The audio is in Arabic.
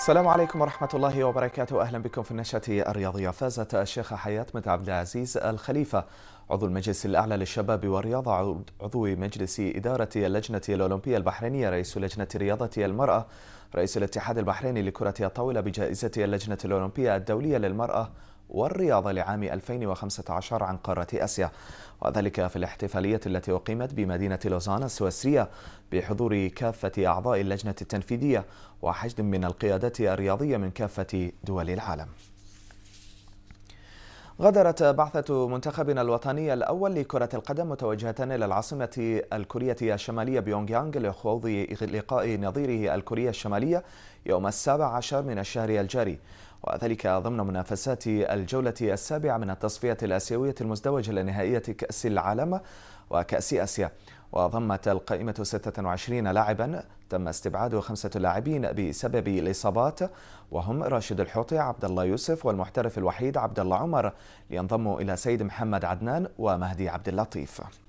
السلام عليكم ورحمة الله وبركاته أهلا بكم في النشاة الرياضية فازت الشيخة حياة بنت عبد العزيز الخليفة عضو المجلس الأعلى للشباب والرياضة عضو مجلس إدارة اللجنة الأولمبية البحرينية رئيس لجنة رياضة المرأة رئيس الاتحاد البحريني لكرة الطاولة بجائزة اللجنة الأولمبية الدولية للمرأة والرياضة لعام 2015 عن قارة آسيا وذلك في الاحتفالية التي أقيمت بمدينة لوزان السويسرية بحضور كافة أعضاء اللجنة التنفيذية وحشد من القيادات الرياضية من كافة دول العالم غادرت بعثة منتخبنا الوطني الأول لكرة القدم متوجهة إلى العاصمة الكورية الشمالية بيونغ يانغ لخوض لقاء نظيره الكورية الشمالية يوم السابع عشر من الشهر الجاري وذلك ضمن منافسات الجولة السابعة من التصفية الآسيوية المزدوجة لنهائية كأس العالم وكأس آسيا وضمت القائمة 26 لاعبا تم استبعاد خمسة لاعبين بسبب الإصابات وهم راشد الحوطي عبد الله يوسف والمحترف الوحيد عبد الله عمر لينضموا إلى سيد محمد عدنان ومهدي عبد اللطيف